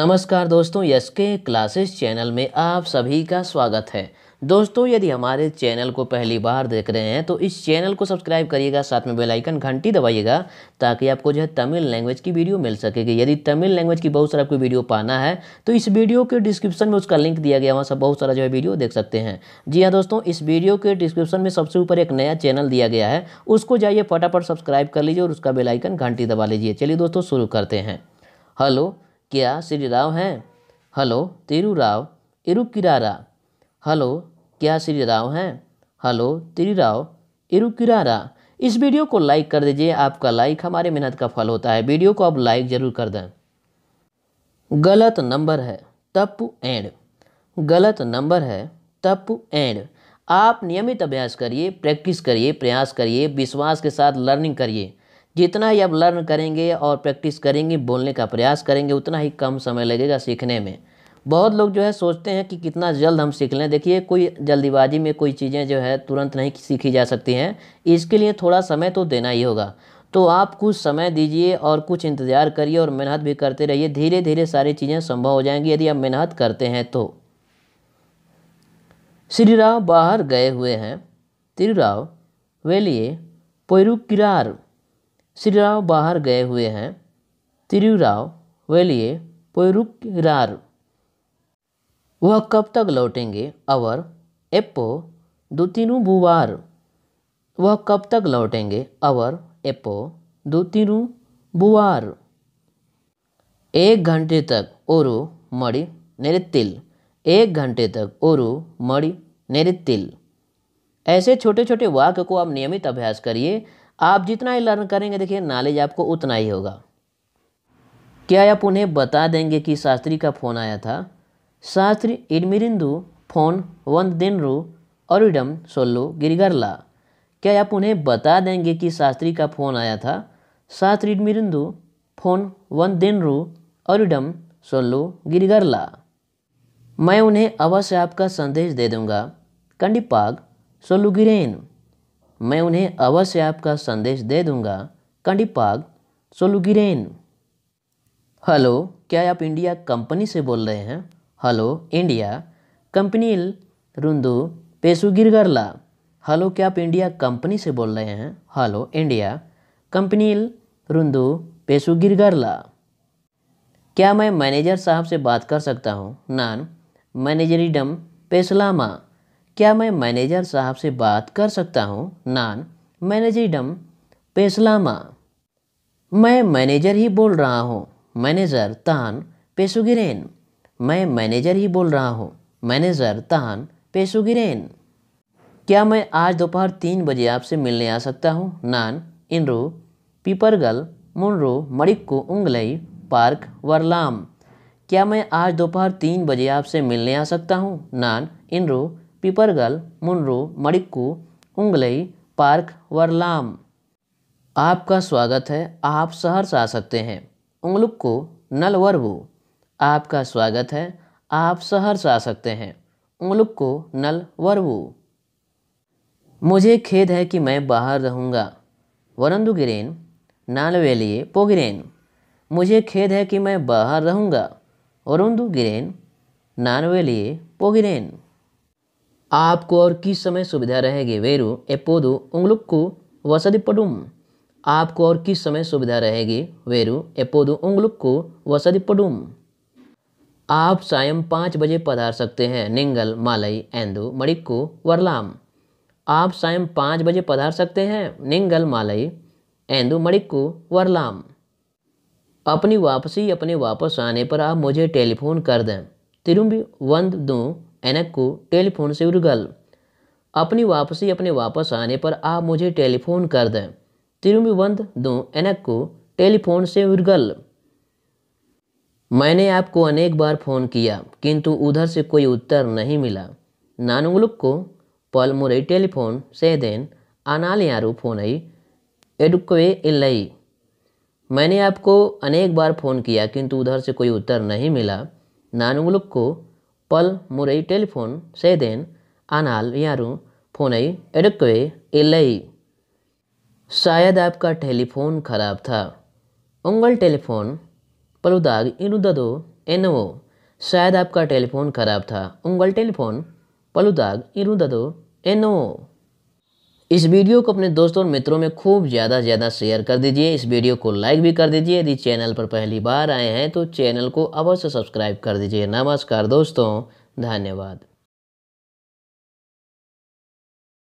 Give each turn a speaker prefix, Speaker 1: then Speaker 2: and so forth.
Speaker 1: नमस्कार दोस्तों यस के क्लासेस चैनल में आप सभी का स्वागत है दोस्तों यदि हमारे चैनल को पहली बार देख रहे हैं तो इस चैनल को सब्सक्राइब करिएगा साथ में बेल आइकन घंटी दबाइएगा ताकि आपको जो है तमिल लैंग्वेज की वीडियो मिल सकेगी यदि तमिल लैंग्वेज की बहुत सारा आपको वीडियो पाना है तो इस वीडियो के डिस्क्रिप्शन में उसका लिंक दिया गया वहाँ सब बहुत सारा जो है वीडियो देख सकते हैं जी हाँ दोस्तों इस वीडियो के डिस्क्रिप्शन में सबसे ऊपर एक नया चैनल दिया गया है उसको जाइए फटाफट सब्सक्राइब कर लीजिए और उसका बेलाइकन घंटी दबा लीजिए चलिए दोस्तों शुरू करते हैं हेलो क्या श्री राव हैं हलो तिरु राव किरारा हलो क्या श्री राव हैं हलो तिरु राव किरारा इस वीडियो को लाइक कर दीजिए आपका लाइक हमारे मेहनत का फल होता है वीडियो को आप लाइक ज़रूर कर दें गलत नंबर है तप एंड गलत नंबर है तप एंड आप नियमित अभ्यास करिए प्रैक्टिस करिए प्रयास करिए विश्वास के साथ लर्निंग करिए जितना ही आप लर्न करेंगे और प्रैक्टिस करेंगे बोलने का प्रयास करेंगे उतना ही कम समय लगेगा सीखने में बहुत लोग जो है सोचते हैं कि कितना जल्द हम सीख लें देखिए कोई जल्दीबाजी में कोई चीज़ें जो है तुरंत नहीं सीखी जा सकती हैं इसके लिए थोड़ा समय तो देना ही होगा तो आप कुछ समय दीजिए और कुछ इंतज़ार करिए और मेहनत भी करते रहिए धीरे धीरे सारी चीज़ें संभव हो जाएंगी यदि आप मेहनत करते हैं तो श्री राव बाहर गए हुए हैं तिरुराव लिए पैरुकिरार श्री राव बाहर गए हुए हैं तिरुराव वेलिए पोरुकार वह कब तक लौटेंगे अवर एप्पो तीनों बुवार वह कब तक लौटेंगे अवर एप्पो तीनों बुवार एक घंटे तक ओरु मणि नृत्तिल एक घंटे तक ओरु मणि नृत्तिल ऐसे छोटे छोटे वाक्य को आप नियमित अभ्यास करिए आप जितना ही लर्न करेंगे देखिए नॉलेज आपको उतना ही होगा क्या आप उन्हें बता देंगे कि शास्त्री का फ़ोन आया था शास्त्री इडमिरिंदु फोन वन दिनरू औरडम सोल्लू गिरगरला क्या आप उन्हें बता देंगे कि शास्त्री का फ़ोन आया था शास्त्री इडमिरिंदु फोन वन दिनरू सोलो गिरगर ला मैं उन्हें अवश्य आपका संदेश दे दूंगा कंडीपाग सोल्लू गिरेन मैं उन्हें अवश्य आपका संदेश दे दूंगा कंडीपाग सोलुगिरेन हेलो क्या आप इंडिया कंपनी से बोल रहे हैं हेलो इंडिया कंपनील रुंदू पेशुगिरगरला हेलो क्या आप इंडिया कंपनी से बोल रहे हैं हेलो इंडिया कंपनील रुंदू पेशुगिरगरला क्या मैं मैनेजर साहब से बात कर सकता हूँ नान मैनेजरिडम पेशलामा क्या मैं मैनेजर साहब से बात कर सकता हूँ नान मैनेजिडम पेसलामा मैं मैनेजर ही बोल रहा हूँ मैनेजर तान पेशुगिरेन मैं मैनेजर ही बोल रहा हूँ मैनेजर तान पेशुगिरेन क्या मैं आज दोपहर तीन बजे आपसे मिलने आ सकता हूँ नान इनरो पीपरगल मुनरो मड़िक्कू उंगलई पार्क वरलाम क्या मैं आज दोपहर तीन बजे आपसे मिलने आ सकता हूँ नान इनरो पिपरगल मुनरो मड़िक्कू उंगलई पार्क वरलाम आपका स्वागत है आप शहर से आ सकते हैं को नलवरबू आपका स्वागत है आप शहर से आ सकते हैं उंगलुक्को नलवरबू मुझे खेद है कि मैं बाहर रहूँगा वरंदुगिरेन नालवेलिए पोगिरेन मुझे खेद है कि मैं बाहर रहूँगा वरुंदुगिरेन नानवेलिए पोगिरेन आपको और किस समय सुविधा रहेगी वेरु को उंगलुक्कु वसदिपडुम आपको और किस समय सुविधा रहेगी वेरु को उंगलुक्कु वसदिपडुम आप सायं पाँच बजे पधार सकते हैं निंगल मालई एंदु मणिक्कु वरलाम आप सायं पाँच बजे पधार सकते हैं निंगल मालई एंदु मणिक्कु वरलाम अपनी वापसी अपने वापस आने पर आप मुझे टेलीफोन कर दें तिरुम्बी वंद दूँ एनक को टेलीफोन से उर्गल अपनी वापसी अपने वापस आने पर आप मुझे टेलीफोन कर दें तिरुमिबंध दो एनक को टेलीफोन से उर्गल मैंने आपको अनेक बार फ़ोन किया किंतु उधर से कोई उत्तर नहीं मिला नानुलुक को पल मुरई टेलीफोन से देन आनाल यारू फोन एडुक्वे इल्लई मैंने आपको अनेक बार फ़ोन किया किंतु उधर से कोई उत्तर नहीं मिला नानुगुलुक को பல் முறை டெலிஃபோன் செய்தேன் ஆனால் யாரும் फ़ोन எடுக்கவே இல்லை शायद आपका टेलीफोन खराब था उंगल टेलीफोन पलुदाग इनुददो एनवो शायद आपका टेलीफोन खराब था उंगल टेलीफोन पलुदाग इनुददो एनवो इस वीडियो को अपने दोस्तों और मित्रों में खूब ज़्यादा ज़्यादा शेयर कर दीजिए इस वीडियो को लाइक भी कर दीजिए यदि चैनल पर पहली बार आए हैं तो चैनल को अवश्य सब्सक्राइब कर दीजिए नमस्कार दोस्तों धन्यवाद